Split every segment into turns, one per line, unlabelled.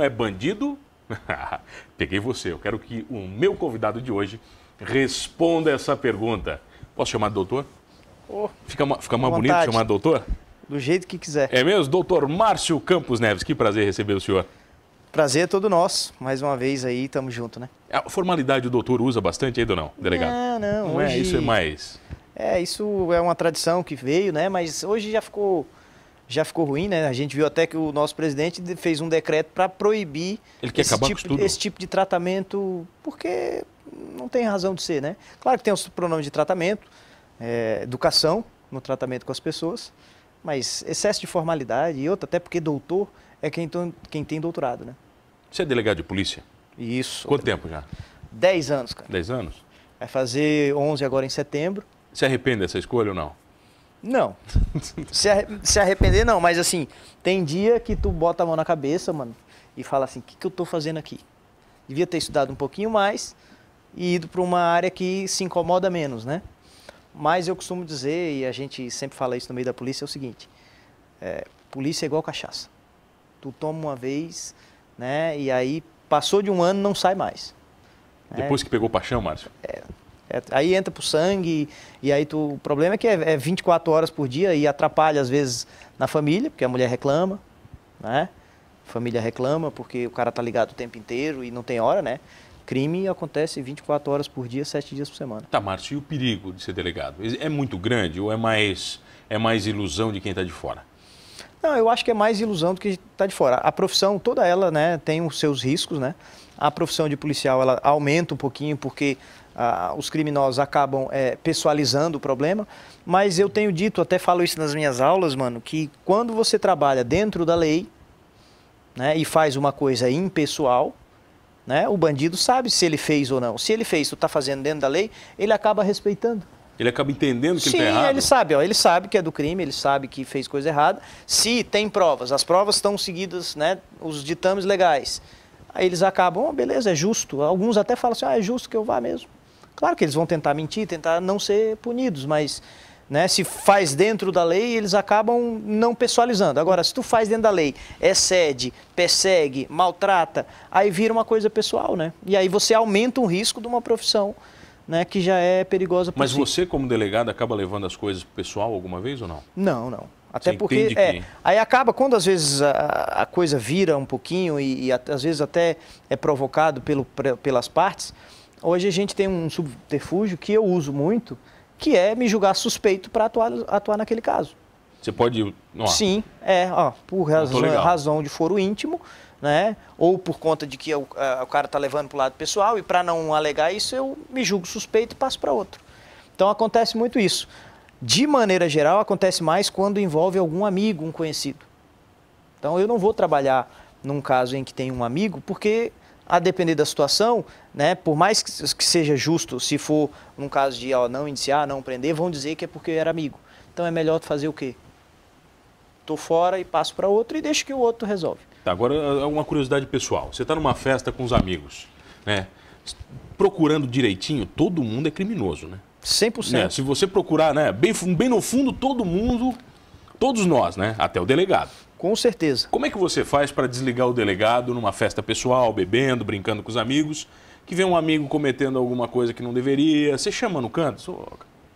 é bandido? Peguei você. Eu quero que o meu convidado de hoje responda essa pergunta. Posso chamar de doutor? Oh, fica, fica mais bonito chamar de doutor? Do jeito que quiser. É mesmo? Doutor Márcio Campos Neves, que prazer receber o senhor.
Prazer é todo nosso. Mais uma vez aí, tamo junto, né?
A formalidade o doutor usa bastante ainda ou não, delegado? Não, não. Não é? hoje... é, isso é mais...
É, isso é uma tradição que veio, né? Mas hoje já ficou já ficou ruim, né? A gente viu até que o nosso presidente fez um decreto para proibir esse tipo, esse, tipo, de tratamento, porque não tem razão de ser, né? Claro que tem os pronomes de tratamento, é, educação no tratamento com as pessoas, mas excesso de formalidade e outra, até porque doutor é quem, quem tem doutorado, né? Você
é delegado de polícia? Isso. Quanto tempo já? Dez anos, cara. Dez anos? Vai fazer 11
agora em setembro.
Se arrepende dessa escolha ou não?
Não. se, se arrepender, não. Mas assim, tem dia que tu bota a mão na cabeça, mano, e fala assim, o que, que eu tô fazendo aqui? Devia ter estudado um pouquinho mais e ido para uma área que se incomoda menos, né? Mas eu costumo dizer, e a gente sempre fala isso no meio da polícia, é o seguinte, é, polícia é igual cachaça. Tu toma uma vez, né, e aí passou de um ano, não sai mais. Né? Depois é, que pegou paixão, Márcio? É, é, aí entra pro sangue e, aí tu, o problema é que é, é 24 horas por dia e atrapalha às vezes na família, porque a mulher reclama, né? A família reclama porque o cara tá ligado o tempo inteiro e não tem hora, né? Crime acontece 24 horas por dia, 7 dias por semana. Tá,
Márcio, e o perigo de ser delegado? É muito grande ou é mais, é mais ilusão de quem está de fora?
Não, eu acho que é mais ilusão do que está de fora. A profissão, toda ela, né, tem os seus riscos, né? A profissão de policial, ela aumenta um pouquinho porque ah, os criminosos acabam é, pessoalizando o problema. Mas eu tenho dito, até falo isso nas minhas aulas, mano, que quando você trabalha dentro da lei né, e faz uma coisa impessoal, né, o bandido sabe se ele fez ou não. Se ele fez, tu está fazendo dentro da lei, ele acaba respeitando.
Ele acaba entendendo
que tá Sim, ele está errado. Sim, ele sabe, ó, ele sabe que é do crime, ele sabe que fez coisa errada. Se tem provas, as provas estão seguidas, né, os ditames legais. Aí eles acabam, oh, beleza, é justo. Alguns até falam assim, ah, é justo que eu vá mesmo. Claro que eles vão tentar mentir, tentar não ser punidos, mas né, se faz dentro da lei, eles acabam não pessoalizando. Agora, se tu faz dentro da lei, excede, é persegue, maltrata, aí vira uma coisa pessoal, né? E aí você aumenta o risco de uma profissão né, que já é perigosa Mas si. você,
como delegado, acaba levando as coisas pessoal alguma vez ou não?
Não, não. Até você porque. É, que... Aí acaba, quando às vezes a, a coisa vira um pouquinho e, e às vezes até é provocado pelo, pelas partes, hoje a gente tem um subterfúgio que eu uso muito, que é me julgar suspeito para atuar, atuar naquele caso. Você pode ar. Sim, é, ó, por razão, razão de foro íntimo, né? Ou por conta de que o, a, o cara está levando para o lado pessoal e para não alegar isso eu me julgo suspeito e passo para outro. Então acontece muito isso. De maneira geral acontece mais quando envolve algum amigo, um conhecido. Então eu não vou trabalhar num caso em que tem um amigo, porque a depender da situação, né, por mais que seja justo, se for num caso de ó, não indiciar, não prender, vão dizer que é porque era amigo. Então é melhor fazer o quê? Estou fora e passo para outro e deixo que o outro resolve.
Tá, agora é, é uma curiosidade pessoal. Você está numa festa com os amigos, né? Procurando direitinho, todo mundo é criminoso, né? 100%. Né? Se você procurar, né, bem, bem no fundo, todo mundo todos nós, né? Até o delegado. Com certeza. Como é que você faz para desligar o delegado numa festa pessoal, bebendo, brincando com os amigos, que vê um amigo cometendo alguma coisa que não deveria? Você chama
no canto?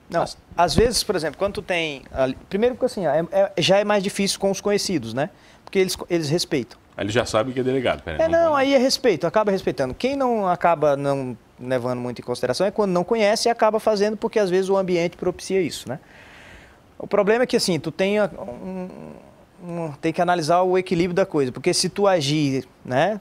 Não, às vezes, por exemplo, quando tem... Primeiro porque assim, é, é, já é mais difícil com os conhecidos, né? Porque eles, eles respeitam. Ah, ele já sabe que é delegado. peraí. é, não, não aí é respeito, acaba respeitando. Quem não acaba não levando muito em consideração é quando não conhece e acaba fazendo porque às vezes o ambiente propicia isso, né? O problema é que assim, tu tem, um, um, tem que analisar o equilíbrio da coisa, porque se tu agir, né,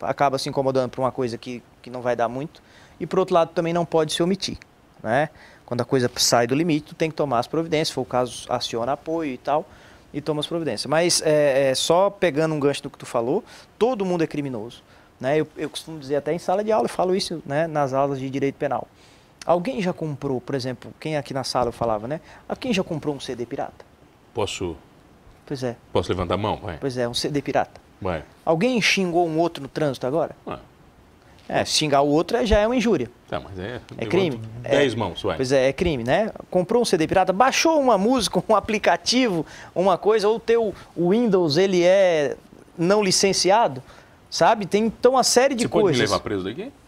acaba se incomodando por uma coisa que, que não vai dar muito, e por outro lado também não pode se omitir, né? Quando a coisa sai do limite, tu tem que tomar as providências, se for o caso, aciona apoio e tal, e toma as providências. Mas é, é, só pegando um gancho do que tu falou, todo mundo é criminoso. Né? Eu, eu costumo dizer até em sala de aula, eu falo isso né, nas aulas de direito penal. Alguém já comprou, por exemplo, quem aqui na sala falava, né? Ah, quem já comprou um CD pirata? Posso. Pois é.
Posso levantar a mão? Vai.
Pois é, um CD pirata. Vai. Alguém xingou um outro no trânsito agora? Vai. É, xingar o outro é, já é uma injúria. Tá, mas é, é crime. Dez é, mãos, vai. Pois é, é crime, né? Comprou um CD pirata, baixou uma música, um aplicativo, uma coisa, ou teu Windows, ele é não licenciado, sabe? Tem então uma série de Você coisas. Você pode me levar preso
daqui?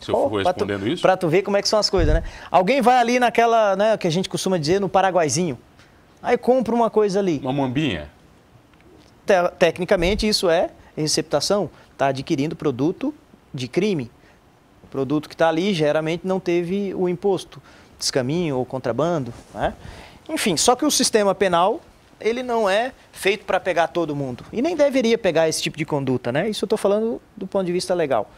Se eu oh, for respondendo pra
tu, isso? Para tu ver como é que são as coisas, né? Alguém vai ali naquela, né, que a gente costuma dizer, no Paraguaizinho. Aí compra uma coisa ali. Uma mambinha? Te, tecnicamente, isso é receptação. Está adquirindo produto de crime. O produto que está ali, geralmente, não teve o imposto. Descaminho ou contrabando, né? Enfim, só que o sistema penal ele não é feito para pegar todo mundo. E nem deveria pegar esse tipo de conduta, né? Isso eu estou falando do ponto de vista legal.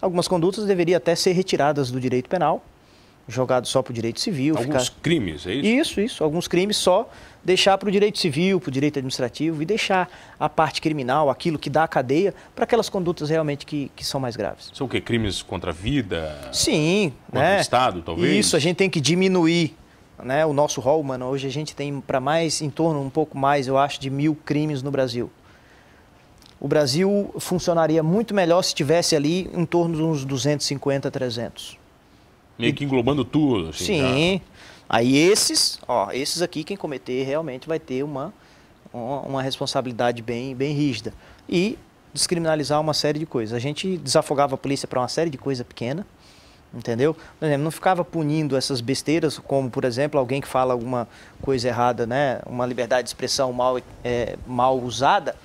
Algumas condutas deveriam até ser retiradas do direito penal, jogado só para o direito civil. Alguns ficar...
crimes, é isso?
Isso, isso. Alguns crimes só deixar para o direito civil, para o direito administrativo e deixar a parte criminal, aquilo que dá a cadeia, para aquelas condutas realmente que, que são mais graves.
São o quê? Crimes contra a vida? Sim.
Contra né? o Estado, talvez? Isso, a gente tem que diminuir né, o nosso rol, mano. Hoje a gente tem para mais, em torno um pouco mais, eu acho, de mil crimes no Brasil. O Brasil funcionaria muito melhor se tivesse ali em torno de uns 250, 300. Meio que englobando tudo. Assim, Sim. Já. Aí esses, ó, esses aqui, quem cometer realmente vai ter uma, uma responsabilidade bem, bem rígida. E descriminalizar uma série de coisas. A gente desafogava a polícia para uma série de coisa pequena, entendeu? Por exemplo, não ficava punindo essas besteiras, como, por exemplo, alguém que fala alguma coisa errada, né? uma liberdade de expressão mal, é, mal usada,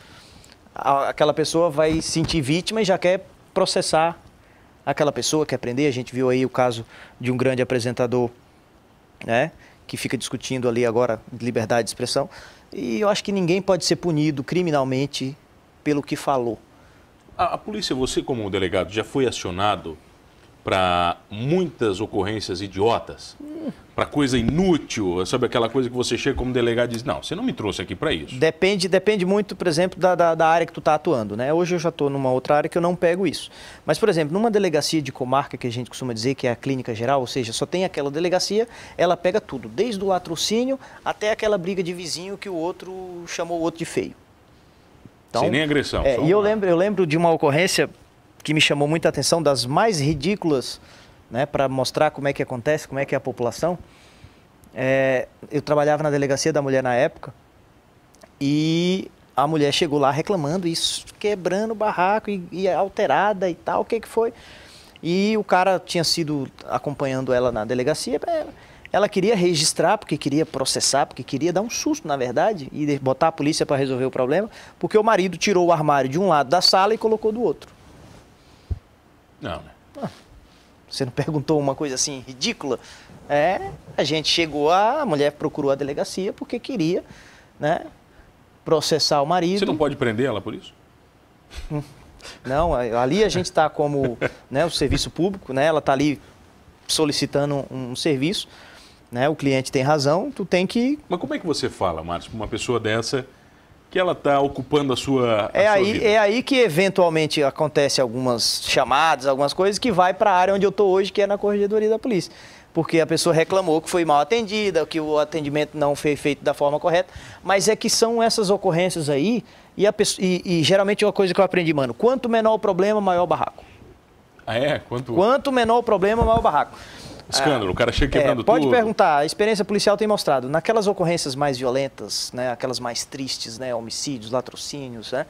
aquela pessoa vai sentir vítima e já quer processar aquela pessoa, quer prender. A gente viu aí o caso de um grande apresentador, né? Que fica discutindo ali agora liberdade de expressão. E eu acho que ninguém pode ser punido criminalmente pelo que falou. A, a polícia, você como
delegado, já foi acionado para muitas ocorrências idiotas, para coisa inútil, sabe aquela coisa que você chega como delegado e diz, não, você não me trouxe aqui para isso.
Depende, depende muito, por exemplo, da, da, da área que tu está atuando, né? Hoje eu já estou numa outra área que eu não pego isso. Mas, por exemplo, numa delegacia de comarca que a gente costuma dizer que é a clínica geral, ou seja, só tem aquela delegacia, ela pega tudo, desde o latrocínio até aquela briga de vizinho que o outro chamou o outro de feio. Então, Sem nem agressão. É, e eu lembro, eu lembro de uma ocorrência que me chamou muita atenção, das mais ridículas, né, para mostrar como é que acontece, como é que é a população. É, eu trabalhava na delegacia da mulher na época e a mulher chegou lá reclamando isso, quebrando o barraco e, e alterada e tal, o que que foi? E o cara tinha sido acompanhando ela na delegacia, é, ela queria registrar porque queria processar, porque queria dar um susto, na verdade, e botar a polícia para resolver o problema, porque o marido tirou o armário de um lado da sala e colocou do outro. Não, né? Ah, você não perguntou uma coisa assim ridícula? É, a gente chegou, a, a mulher procurou a delegacia porque queria, né, processar o marido. Você não pode prender ela por isso? Hum, não, ali a gente está como né, o serviço público, né, ela está ali solicitando um serviço, né, o cliente tem razão, tu tem que...
Mas como é que você fala, Márcio, para uma pessoa dessa que ela está ocupando a sua. A é, sua aí, vida. é
aí que eventualmente acontece algumas chamadas, algumas coisas que vai para a área onde eu estou hoje, que é na Corregedoria da Polícia. Porque a pessoa reclamou que foi mal atendida, que o atendimento não foi feito da forma correta. Mas é que são essas ocorrências aí, e, pessoa, e, e geralmente é uma coisa que eu aprendi, mano: quanto menor o problema, maior o barraco. Ah, é? Quanto... quanto menor o problema, maior o barraco. Escândalo, o cara chega é, quebrando é, pode tudo. Pode perguntar, a experiência policial tem mostrado, naquelas ocorrências mais violentas, né, aquelas mais tristes, né, homicídios, latrocínios, né,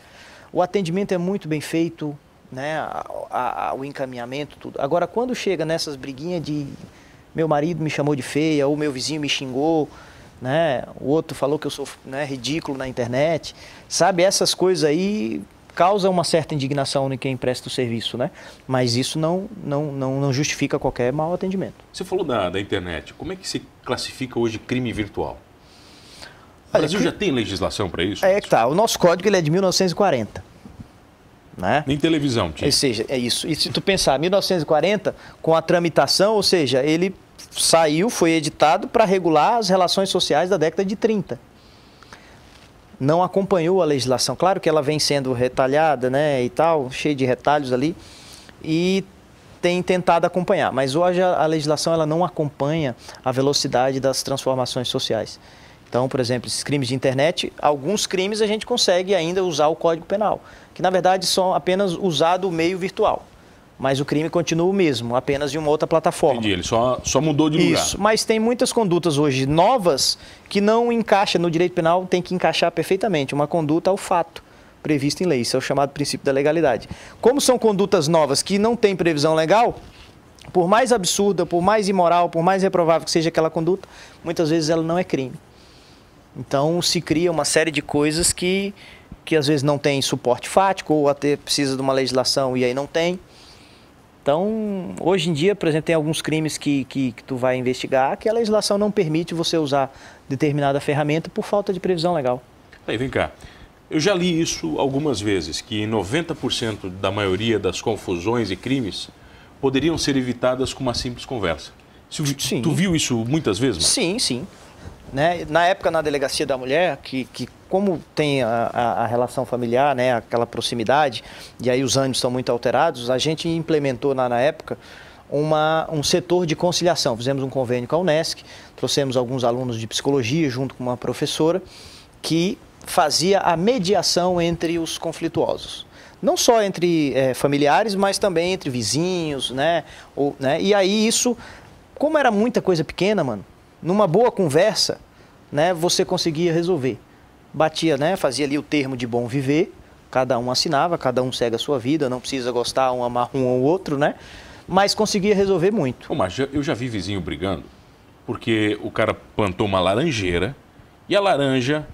o atendimento é muito bem feito, né, a, a, a, o encaminhamento, tudo. Agora, quando chega nessas briguinhas de meu marido me chamou de feia, ou meu vizinho me xingou, né, o outro falou que eu sou né, ridículo na internet, sabe, essas coisas aí causa uma certa indignação em quem presta o serviço, né? Mas isso não, não, não, não justifica qualquer mau atendimento.
Você falou da, da internet. Como é que se classifica hoje crime virtual? O Brasil já tem legislação para isso?
É que tá. O nosso código ele é de 1940. Né? Nem televisão tinha. Ou seja, é isso. E se tu pensar, 1940, com a tramitação, ou seja, ele saiu, foi editado para regular as relações sociais da década de 30 não acompanhou a legislação. Claro que ela vem sendo retalhada, né, e tal, cheio de retalhos ali, e tem tentado acompanhar. Mas hoje a, legislação ela não acompanha a velocidade das transformações sociais. Então, por exemplo, esses crimes de internet, alguns crimes a gente consegue ainda usar o Código Penal, que na verdade são apenas usado o meio virtual mas o crime continua o mesmo, apenas de uma outra plataforma. Entendi, ele só, só mudou de lugar. Isso, mas tem muitas condutas hoje novas que não encaixam no direito penal, tem que encaixar perfeitamente. Uma conduta ao fato previsto em lei, isso é o chamado princípio da legalidade. Como são condutas novas que não têm previsão legal, por mais absurda, por mais imoral, por mais reprovável que seja aquela conduta, muitas vezes ela não é crime. Então se cria uma série de coisas que, que às vezes não tem suporte fático ou até precisa de uma legislação e aí não tem. Então, hoje em dia, por exemplo, tem alguns crimes que, que, que, tu vai investigar que a legislação não permite você usar determinada ferramenta por falta de previsão legal. Aí, vem
cá. Eu já li isso algumas vezes, que 90% da maioria das confusões e crimes poderiam ser evitadas com uma simples conversa. Tu, sim. tu viu isso muitas vezes? Mano?
Sim, sim. Né? Na época, na delegacia da mulher, que, que como tem a, a, a relação familiar, né? aquela proximidade, e aí os ânimos estão muito alterados, a gente implementou na, na época uma, um setor de conciliação. Fizemos um convênio com a Unesc, trouxemos alguns alunos de psicologia junto com uma professora que fazia a mediação entre os conflituosos. Não só entre é, familiares, mas também entre vizinhos, né? Ou, né? E aí isso, como era muita coisa pequena, mano, numa boa conversa, né, você conseguia resolver. Batia, né, fazia ali o termo de bom viver, cada um assinava, cada um segue a sua vida, não precisa gostar um amar um ou outro, né? Mas conseguia resolver muito.
mas eu já vi vizinho brigando porque o cara plantou uma laranjeira e a laranja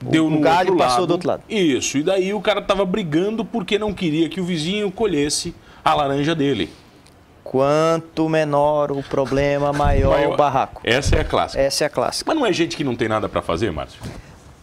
deu no galho outro passou lado. do outro lado.
Isso, e daí o cara tava brigando porque não queria que o vizinho
colhesse a laranja dele. Quanto menor o problema, maior, maior, o
barraco. Essa é a clássica. Essa é a clássica. Mas não é gente que não tem nada para fazer, Márcio?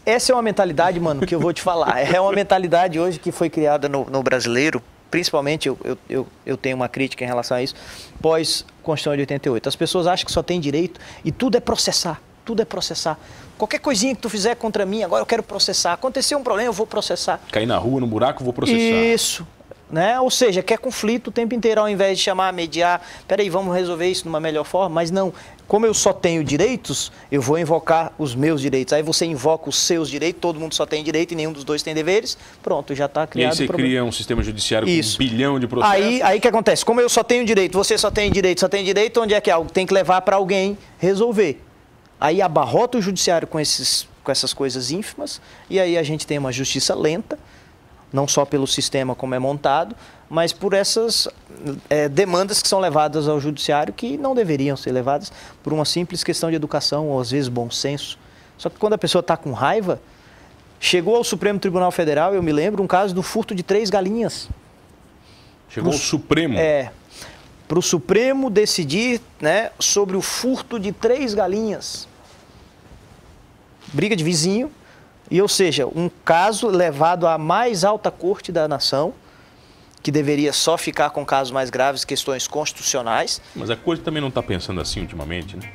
Essa é uma mentalidade, mano, que eu vou te falar. É uma mentalidade hoje que foi criada no, no brasileiro, principalmente eu, eu, eu, eu, tenho uma crítica em relação a isso, pós-Constituição de 88. As pessoas acham que só tem direito e tudo é processar. Tudo é processar. Qualquer coisinha que tu fizer contra mim, agora eu quero processar. Aconteceu um problema, eu vou processar.
Cair na rua, no buraco, eu vou processar.
Isso. Né? Ou seja, quer conflito o tempo inteiro, ao invés de chamar, mediar, peraí, vamos resolver isso de uma melhor forma, mas não. Como eu só tenho direitos, eu vou invocar os meus direitos. Aí você invoca os seus direitos, todo mundo só tem direito e nenhum dos dois tem deveres, pronto, já está criado. E aí você problema.
cria um sistema judiciário isso. com um bilhão de processos.
Aí o aí que acontece? Como eu só tenho direito, você só tem direito, só tem direito, onde é que é algo? Tem que levar para alguém resolver. Aí abarrota o judiciário com, esses, com essas coisas ínfimas, e aí a gente tem uma justiça lenta, não só pelo sistema como é montado, mas por essas é, demandas que são levadas ao judiciário que não deveriam ser levadas por uma simples questão de educação ou às vezes bom senso. Só que quando a pessoa está com raiva, chegou ao Supremo Tribunal Federal, eu me lembro, um caso do furto de três galinhas. Chegou ao Supremo? É. Para o Supremo decidir né, sobre o furto de três galinhas. Briga de vizinho, e ou seja, um caso levado à mais alta corte da nação, que deveria só ficar com casos mais graves, questões constitucionais. Mas a corte também não está pensando assim ultimamente, né?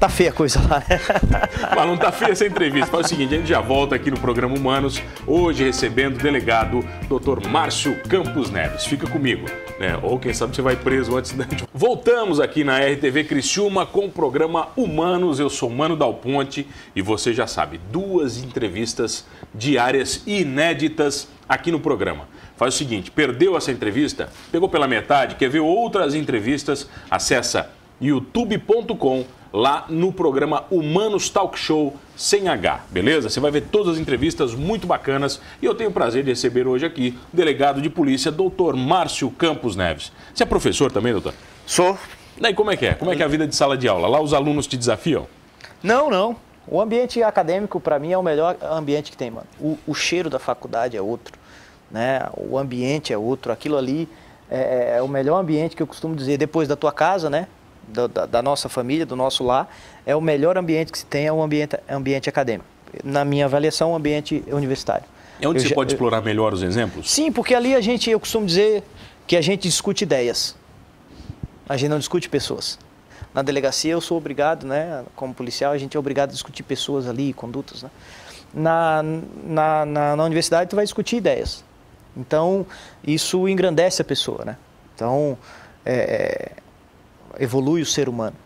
Tá feia a coisa lá, né? Mas não tá feia essa entrevista. Faz o
seguinte, a gente já volta aqui no programa Humanos, hoje recebendo o delegado Dr. Márcio Campos Neves. Fica comigo, né? Ou quem sabe você vai preso antes da... Voltamos aqui na RTV Criciúma com o programa Humanos. Eu sou Mano Dal Ponte e você já sabe, duas entrevistas diárias inéditas aqui no programa. Faz o seguinte, perdeu essa entrevista? Pegou pela metade? Quer ver outras entrevistas? Acessa youtube.com.br lá no programa Humanos Talk Show sem H, beleza? Você vai ver todas as entrevistas muito bacanas e eu tenho o prazer de receber hoje aqui o delegado de polícia, doutor Márcio Campos Neves. Você é professor também, doutor? Sou. Daí como é que é? Como é que é a vida de sala de aula? Lá os alunos te desafiam?
Não, não. O ambiente acadêmico, para mim, é o melhor ambiente que tem, mano. O, o, cheiro da faculdade é outro, né? O ambiente é outro. Aquilo ali é, é, é o melhor ambiente que eu costumo dizer. Depois da tua casa, né? da, da, nossa família, do nosso lar, é o melhor ambiente que se tem, é o ambiente, ambiente acadêmico. Na minha avaliação, o é ambiente universitário. É onde eu você já, pode eu,
explorar melhor os exemplos?
Sim, porque ali a gente, eu costumo dizer que a gente discute ideias. A gente não discute pessoas. Na delegacia eu sou obrigado, né, como policial, a gente é obrigado a discutir pessoas ali, condutas, né? Na, na, na, na universidade tu vai discutir ideias. Então, isso engrandece a pessoa, né? Então, é, é evolui o ser humano.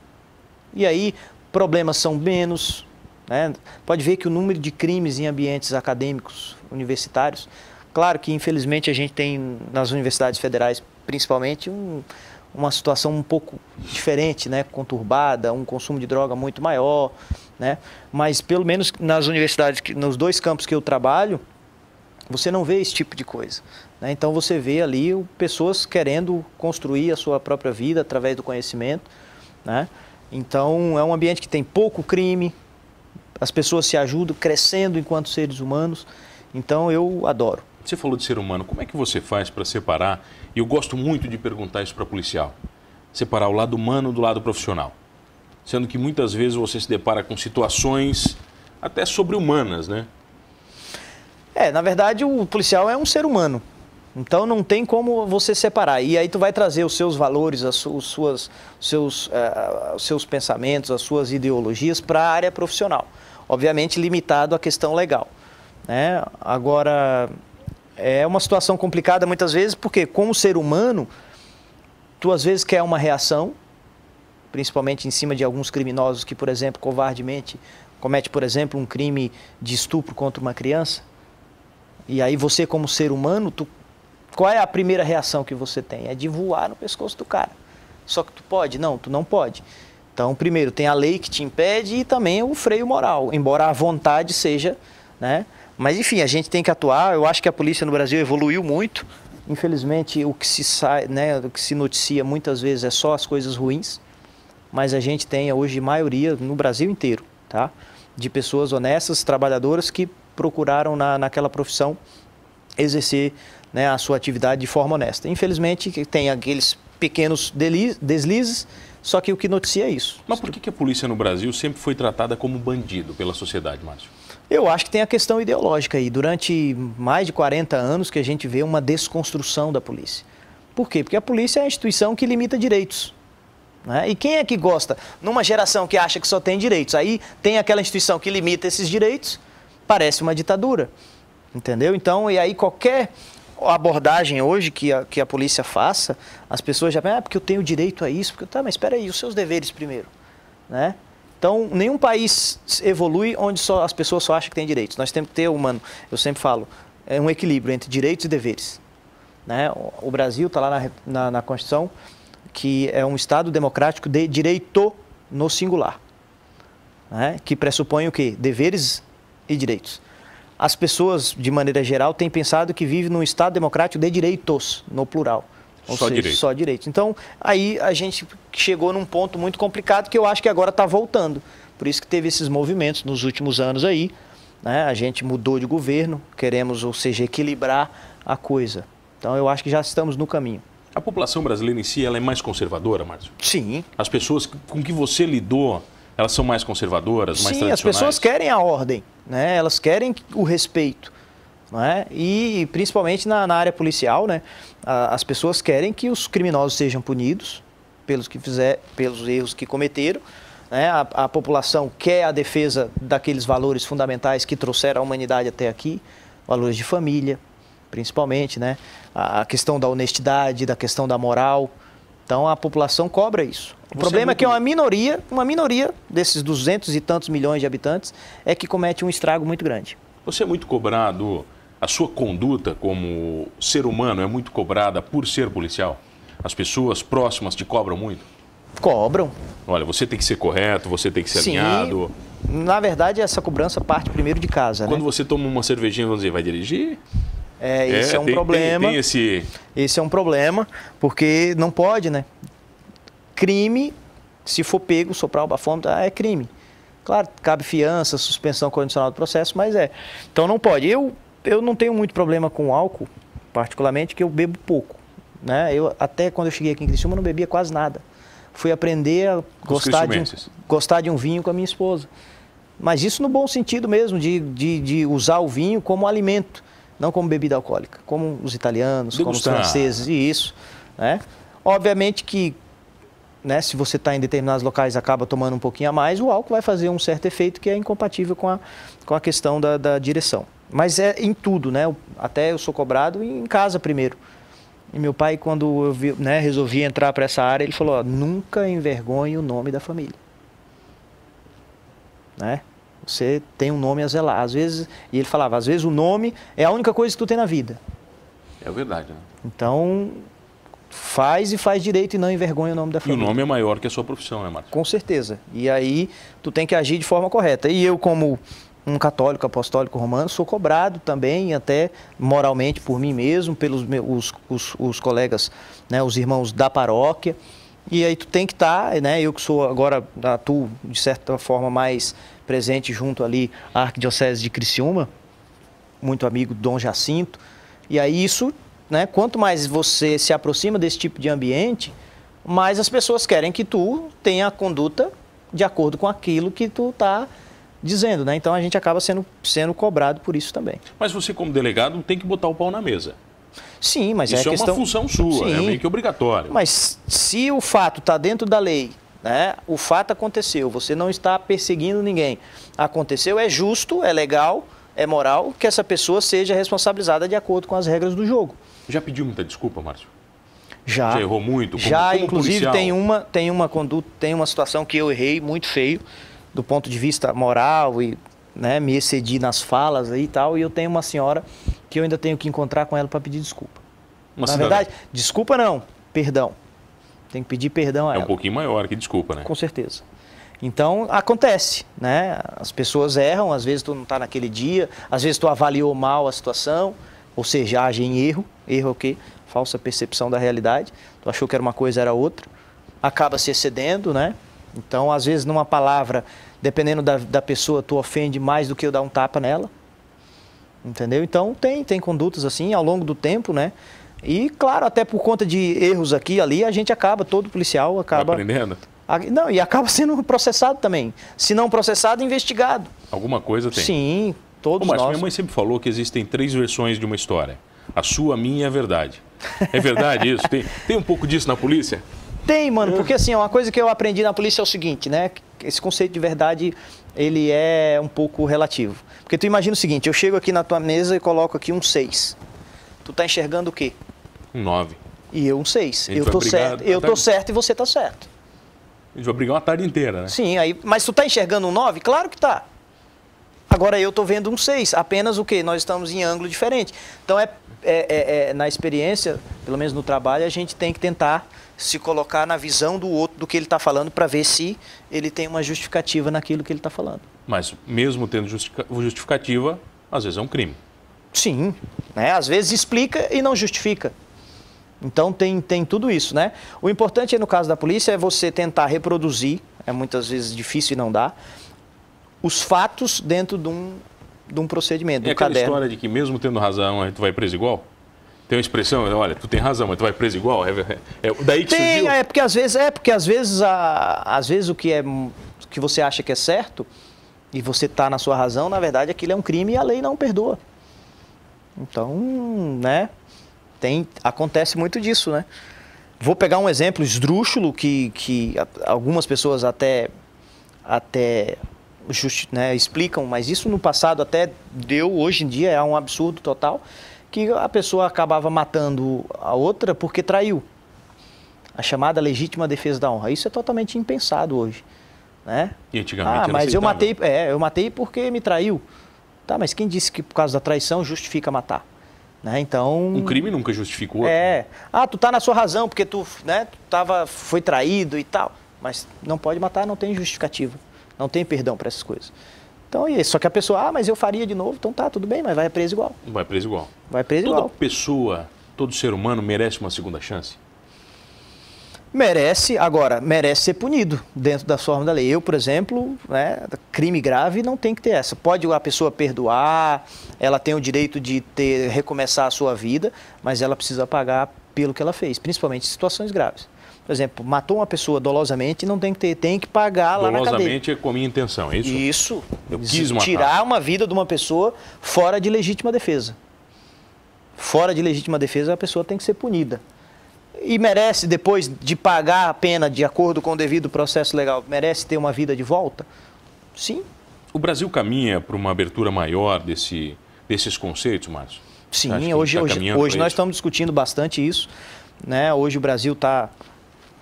E aí, problemas são menos. Né? Pode ver que o número de crimes em ambientes acadêmicos, universitários, claro que infelizmente a gente tem nas universidades federais, principalmente, um, uma situação um pouco diferente, né? conturbada, um consumo de droga muito maior, né? mas pelo menos nas universidades, nos dois campos que eu trabalho, você não vê esse tipo de coisa. Né? Então você vê ali pessoas querendo construir a sua própria vida através do conhecimento. Né? Então é um ambiente que tem pouco crime, as pessoas se ajudam, crescendo enquanto seres humanos. Então eu adoro.
Você falou de ser humano, como é que você faz para separar? E eu gosto muito de perguntar isso para policial: separar o lado humano do lado profissional. Sendo que muitas vezes você se depara com situações até sobre-humanas,
né? É, na verdade o policial é um ser humano. Então não tem como você separar. E aí tu vai trazer os seus valores, as suas, seus, uh, os seus pensamentos, as suas ideologias para a área profissional. Obviamente limitado à questão legal. Né? Agora, é uma situação complicada muitas vezes, porque como ser humano, tu às vezes quer uma reação, principalmente em cima de alguns criminosos que, por exemplo, covardemente comete, por exemplo, um crime de estupro contra uma criança e aí você como ser humano, tu, qual é a primeira reação que você tem? É de voar no pescoço do cara. Só que tu pode? Não, tu não pode. Então, primeiro, tem a lei que te impede e também o freio moral, embora a vontade seja, né? Mas enfim, a gente tem que atuar. Eu acho que a polícia no Brasil evoluiu muito. Infelizmente, o que se sai, né, o que se noticia muitas vezes é só as coisas ruins, mas a gente tem hoje maioria no Brasil inteiro, tá? De pessoas honestas, trabalhadoras que procuraram na, naquela profissão exercer né, a sua atividade de forma honesta. Infelizmente, tem aqueles pequenos deslizes, só que o que noticia é isso. Mas
por que a polícia no Brasil sempre foi tratada
como bandido pela sociedade, Márcio? Eu acho que tem a questão ideológica aí. Durante mais de 40 anos que a gente vê uma desconstrução da polícia. Por quê? Porque a polícia é a instituição que limita direitos. Né? E quem é que gosta? Numa geração que acha que só tem direitos, aí tem aquela instituição que limita esses direitos parece uma ditadura. Entendeu? Então, e aí qualquer abordagem hoje que a, que a polícia faça, as pessoas já pensam, ah, porque eu tenho direito a isso, porque tá, mas espera aí, os seus deveres primeiro, né? Então, nenhum país evolui onde só as pessoas só acham que têm direitos. Nós temos que ter, humano, eu sempre falo, é um equilíbrio entre direitos e deveres. Né? O Brasil está lá na, na, na Constituição que é um Estado democrático de direito no singular, né? que pressupõe o quê? Deveres e direitos. As pessoas, de maneira geral, têm pensado que vive num Estado democrático de direitos, no plural. Ou só seja, direito. só direito. Então, aí a gente chegou num ponto muito complicado que eu acho que agora está voltando. Por isso que teve esses movimentos nos últimos anos aí. Né? A gente mudou de governo, queremos, ou seja, equilibrar a coisa. Então, eu acho que já estamos no caminho.
A população brasileira em si ela é mais conservadora, Márcio? Sim. As pessoas com que você lidou elas são mais conservadoras, Sim, mais tradicionais? Sim, as pessoas
querem a ordem, né? elas querem o respeito. Né? E principalmente na, na área policial, né? as pessoas querem que os criminosos sejam punidos pelos, que fizer, pelos erros que cometeram. Né? A, a população quer a defesa daqueles valores fundamentais que trouxeram a humanidade até aqui, valores de família, principalmente, né? a, a questão da honestidade, da questão da moral, então a população cobra isso. O Você problema é, é que é uma minoria, uma minoria desses duzentos e tantos milhões de habitantes é que comete um estrago muito grande.
Você é muito cobrado, a sua conduta como ser humano é muito cobrada por ser policial? As pessoas próximas te cobram muito? Cobram. Olha, você tem que ser correto, você tem que ser Sim, alinhado.
Na verdade, essa cobrança parte primeiro de casa. Quando né?
você toma uma cervejinha, vamos dizer, vai dirigir?
É, é, esse é, é um tem, problema. Tem, tem esse... esse é um problema, porque não pode, né? Crime, se for pego, soprar o bafômetro, tá, é crime. Claro, cabe fiança, suspensão condicional do processo, mas é. Então não pode. Eu, eu não tenho muito problema com álcool, particularmente, que eu bebo pouco. Né? Eu, até quando eu cheguei aqui em Criciúma, não bebia quase nada. Fui aprender a gostar de, um, gostar de um vinho com a minha esposa. Mas isso no bom sentido mesmo, de, de, de usar o vinho como alimento. Não como bebida alcoólica, como os italianos, Degustar. como os franceses e isso. Né? Obviamente que né, se você está em determinados locais acaba tomando um pouquinho a mais, o álcool vai fazer um certo efeito que é incompatível com a, com a questão da, da direção. Mas é em tudo, né? Até eu sou cobrado em casa primeiro. E meu pai, quando eu vi, né, resolvi entrar para essa área, ele falou: ó, nunca envergonhe o nome da família. Né? Você tem um nome a zelar. Às vezes, e ele falava, às vezes o nome é a única coisa que tu tem na vida. É verdade, né? Então, faz e faz direito e não envergonha o nome da família. E o nome é maior que a sua profissão, né, Marcos? Com certeza. E aí, tu tem que agir de forma correta. E eu, como um católico apostólico romano, sou cobrado também, até moralmente por mim mesmo, pelos meus, os, os colegas, né, os irmãos da paróquia. E aí tu tem que estar, tá, né? Eu que sou agora, atuo de certa forma mais presente junto ali à Arquidiocese de Criciúma, muito amigo Dom Jacinto. E aí isso, né, quanto mais você se aproxima desse tipo de ambiente, mais as pessoas querem que tu tenha a conduta de acordo com aquilo que tu está dizendo, né? Então a gente acaba sendo, sendo cobrado por isso também.
Mas você, como delegado, tem que botar o pau na mesa.
Sim, mas é isso é, é questão... uma função sua, é Sim, é meio que
obrigatório.
Mas se o fato está dentro da lei né? O fato aconteceu, você não está perseguindo ninguém. Aconteceu, é justo, é legal, é moral que essa pessoa seja responsabilizada de acordo com as regras do jogo. Já pediu muita desculpa, Márcio? Já. Já errou muito? Como, já, como inclusive, tem uma, tem uma conduta, tem uma situação que eu errei muito feio, do ponto de vista moral e né, me excedi nas falas e tal, e eu tenho uma senhora que eu ainda tenho que encontrar com ela para pedir desculpa. Uma Na cidadã. verdade, desculpa não, perdão. Tem que pedir perdão a é ela. É um pouquinho
maior que desculpa, né?
Com certeza. Então, acontece, né? As pessoas erram, às vezes tu não está naquele dia, às vezes tu avaliou mal a situação, ou seja, age em erro. Erro é o quê? Falsa percepção da realidade. Tu achou que era uma coisa, era outra. Acaba se excedendo, né? Então, às vezes, numa palavra, dependendo da, da pessoa, tu ofende mais do que eu dar um tapa nela. Entendeu? Então, tem, tem condutas assim, ao longo do tempo, né? E, claro, até por conta de erros aqui e ali, a gente acaba, todo policial tá acaba. Aprendendo? Não, e acaba sendo processado também. Se não processado, investigado. Alguma coisa tem? Sim, todos Ô, Márcio, nós.
Minha mãe sempre falou que existem três versões de uma história: a sua, a minha e a verdade. É verdade isso? Tem, tem um pouco disso na polícia?
Tem, mano, porque assim, uma coisa que eu aprendi na polícia é o seguinte, né? Esse conceito de verdade, ele é um pouco relativo. Porque tu imagina o seguinte, eu chego aqui na tua mesa e coloco aqui um seis. Tu tá enxergando o quê? Um 9. E eu um
6. Eu tô certo. Eu tô certo
e você tá certo.
A gente vai brigar uma tarde inteira, né?
Sim, aí, mas tu tá enxergando um 9? Claro que tá. Agora eu tô vendo um 6. Apenas o quê? Nós estamos em ângulo diferente. Então é, é, é, é, na experiência, pelo menos no trabalho, a gente tem que tentar se colocar na visão do outro do que ele está falando para ver se ele tem uma justificativa naquilo que ele está falando.
Mas mesmo tendo justificativa,
às vezes é um crime. Sim, né? Às vezes explica e não justifica. Então tem, tem tudo isso, né? O importante no caso da polícia é você tentar reproduzir, é muitas vezes difícil e não dá, os fatos dentro de um, de um procedimento, de é um é caderno. aquela história de
que mesmo tendo razão, tu vai preso igual? Tem uma expressão, olha, tu tem razão, mas tu vai preso igual? É, é, é daí que tem, surgiu...
É porque às vezes, é porque às vezes, a, às vezes o que, é, que você acha que é certo e você está na sua razão, na verdade aquilo é um crime e a lei não perdoa. Então, né, tem, acontece muito disso, né? Vou pegar um exemplo esdrúxulo que, que algumas pessoas até, até just, né, explicam, mas isso no passado até deu, hoje em dia é um absurdo total, que a pessoa acabava matando a outra porque traiu. A chamada legítima defesa da honra. Isso é totalmente impensado hoje. Né?
E antigamente ah, mas eu matei,
é, eu matei porque me traiu. Tá, mas quem disse que por causa da traição justifica matar? Né? Então. Um crime
nunca justifica o outro. É.
Né? Ah, tu tá na sua razão, porque tu, né, tu tava, foi traído e tal. Mas não pode matar, não tem justificativa. Não tem perdão para essas coisas. Então, é isso. Só que a pessoa, ah, mas eu faria de novo, então tá, tudo bem, mas vai preso igual.
Vai preso igual. Vai preso Toda igual. Toda pessoa, todo ser humano merece uma segunda chance?
merece, agora, merece ser punido dentro da forma da lei. Eu, por exemplo, né, crime grave não tem que ter essa. Pode a pessoa perdoar, ela tem o direito de ter, recomeçar a sua vida, mas ela precisa pagar pelo que ela fez, principalmente em situações graves. Por exemplo, matou uma pessoa dolosamente, não tem que ter, tem que pagar lá na cadeia. Dolosamente
é com a minha intenção, é isso? Isso. Eu quis matar. Tirar
uma vida de uma pessoa fora de legítima defesa. Fora de legítima defesa, a pessoa tem que ser punida e merece, depois de pagar a pena de acordo com o devido processo legal, merece ter uma vida de volta? Sim.
O Brasil caminha para uma abertura maior desse, desses conceitos, Márcio?
Sim, hoje, tá hoje, hoje nós estamos discutindo bastante isso. Né? Hoje o Brasil está,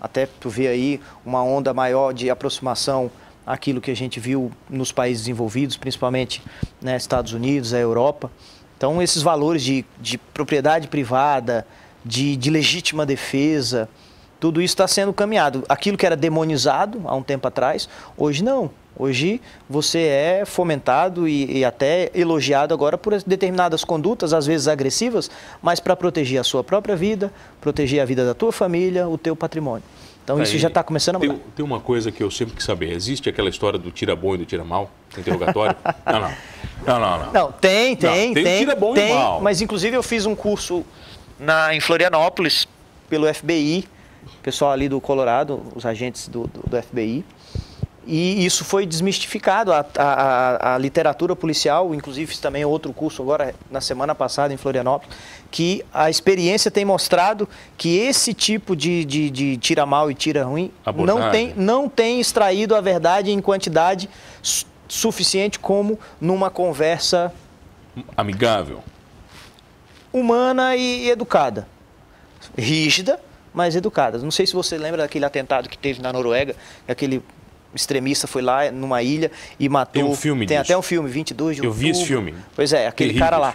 até tu vê aí, uma onda maior de aproximação àquilo que a gente viu nos países desenvolvidos, principalmente né, Estados Unidos, a Europa. Então, esses valores de, de propriedade privada, de, de legítima defesa, tudo isso está sendo caminhado. Aquilo que era demonizado há um tempo atrás, hoje não. Hoje você é fomentado e, e, até elogiado agora por determinadas condutas, às vezes agressivas, mas para proteger a sua própria vida, proteger a vida da tua família, o teu patrimônio. Então Aí, isso já
está começando a mudar. Tem, tem, uma coisa que eu sempre quis saber. Existe aquela história do tira bom e do tira mal? Interrogatório? não, não. Não, não, não.
Não, tem, tem, não, tem. tem tira bom tem, e mal. Mas inclusive eu fiz um curso na, em Florianópolis pelo FBI, pessoal ali do Colorado, os agentes do, do, do FBI. E isso foi desmistificado. A, a, a, literatura policial, inclusive fiz também outro curso agora na semana passada em Florianópolis, que a experiência tem mostrado que esse tipo de, de, de tira mal e tira ruim não tem, não tem extraído a verdade em quantidade suficiente como numa conversa amigável humana e, e educada. Rígida, mas educada. Não sei se você lembra daquele atentado que teve na Noruega, aquele extremista foi lá numa ilha e matou. Tem um filme Tem disso. até um filme, 22 de Eu outubro. vi esse filme. Pois é, aquele Terrível cara lá.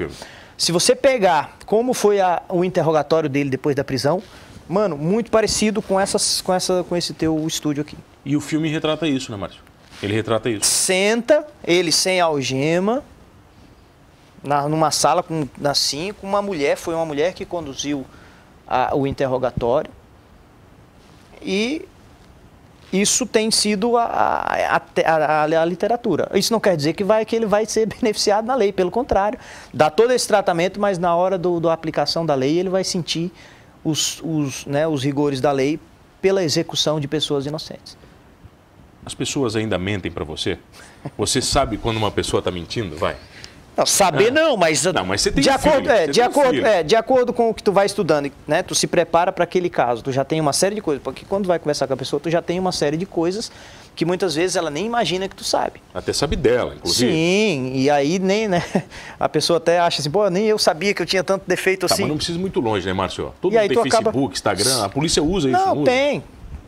Se você pegar como foi a, o interrogatório dele depois da prisão, mano, muito parecido com, essas, com, essa, com esse teu estúdio aqui. E o filme retrata isso, né, Márcio? Ele retrata isso. Senta, ele sem algema, na, numa sala com, assim, com uma mulher, foi uma mulher que conduziu a, o interrogatório. E isso tem sido a, a, a, a, literatura. Isso não quer dizer que, vai, que ele vai ser beneficiado na lei, pelo contrário. Dá todo esse tratamento, mas na hora da aplicação da lei ele vai sentir os, os, né, os rigores da lei pela execução de pessoas inocentes.
As pessoas ainda mentem para você? Você sabe quando uma pessoa está mentindo? Vai. Não, saber ah. não, mas, não, mas de acordo, filho, é, de acordo, filho. é,
de acordo com o que tu vai estudando, né? Tu se prepara para aquele caso, tu já tem uma série de coisas, porque quando vai conversar com a pessoa, tu já tem uma série de coisas que muitas vezes ela nem imagina que tu sabe. Até sabe dela, inclusive. Sim, e aí nem, né? A pessoa até acha assim, pô, nem eu sabia que eu tinha tanto defeito tá, assim. Mas não
precisa ir muito longe, né,
Márcio? Todo e mundo tem Facebook, acaba... Instagram, a polícia usa não, isso. Não, tem.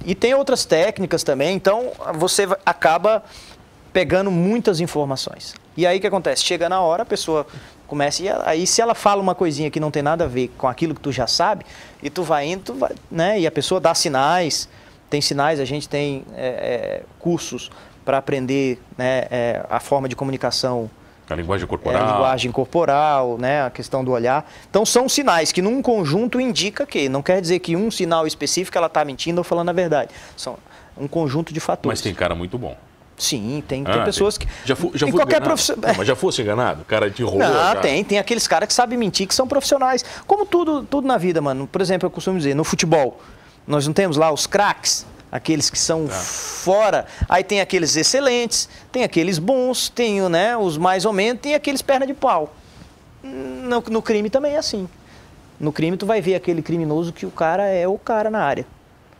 E tem outras técnicas também, então você acaba pegando muitas informações. E aí o que acontece? Chega na hora, a pessoa começa e aí se ela fala uma coisinha que não tem nada a ver com aquilo que tu já sabe, e tu vai indo, tu vai, né? E a pessoa dá sinais, tem sinais, a gente tem é, é, cursos para aprender né, é, a forma de comunicação. A linguagem é, corporal. a linguagem corporal, né, a questão do olhar. Então são sinais que num conjunto indica que, não quer dizer que um sinal específico ela está mentindo ou falando a verdade. São um conjunto de fatores. Mas tem cara muito bom. Sim, tem, ah, tem pessoas tem. que. Já, fui, já em qualquer profissão. Não, mas
já fosse enganado? Cara de roubo. Ah, tem.
Tem aqueles caras que sabem mentir, que são profissionais. Como tudo, tudo na vida, mano. Por exemplo, eu costumo dizer, no futebol, nós não temos lá os craques, aqueles que são tá. fora. Aí tem aqueles excelentes, tem aqueles bons, tem né, os mais ou menos, tem aqueles perna de pau. No, no crime também é assim. No crime, tu vai ver aquele criminoso que o cara é o cara na área.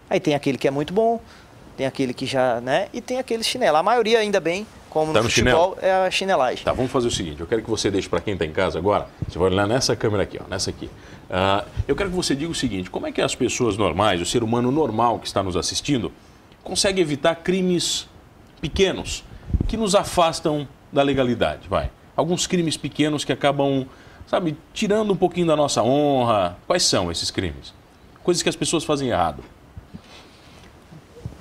Aí tem aquele que é muito bom, tem aquele que já, né? E tem aquele chinelo. A maioria, ainda bem, como tá no, no futebol,
é a chinelagem. Tá, vamos fazer o seguinte, eu quero que você deixe para quem está em casa agora, você vai olhar nessa câmera aqui, ó, nessa aqui. Uh, eu quero que você diga o seguinte, como é que as pessoas normais, o ser humano normal que está nos assistindo, consegue evitar crimes pequenos que nos afastam da legalidade, vai. Alguns crimes pequenos que acabam, sabe, tirando um pouquinho da nossa honra. Quais são esses crimes? Coisas que as pessoas fazem errado.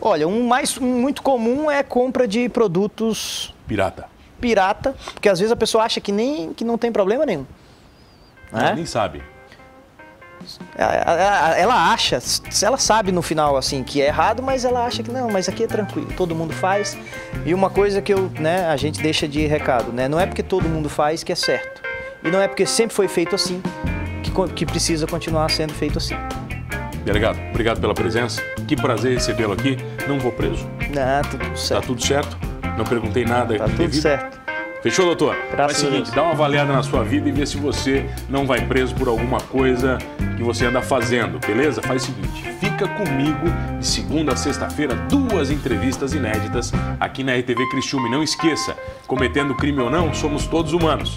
Olha, um mais um muito comum é compra de produtos pirata. Pirata, porque às vezes a pessoa acha que nem que não tem problema nenhum. Ela né? nem sabe. Ela, ela acha, ela sabe no final assim que é errado, mas ela acha que não, mas aqui é tranquilo, todo mundo faz. E uma coisa que eu, né, a gente deixa de recado, né? Não é porque todo mundo faz que é certo. E não é porque sempre foi feito assim que, que precisa continuar sendo feito assim.
Delegado, obrigado pela presença. Que prazer recebê-lo aqui. Não vou preso.
Não, tá tudo tá
certo. Tá tudo certo? Não perguntei nada. Tá tudo devido. certo. Fechou, doutor? Graças Faz o seguinte, dá uma avaliada na sua vida e vê se você não vai preso por alguma coisa que você anda fazendo, beleza? Faz o seguinte, fica comigo de segunda a sexta-feira, duas entrevistas inéditas aqui na RTV Cristiúme. não esqueça, cometendo crime ou não, somos todos humanos.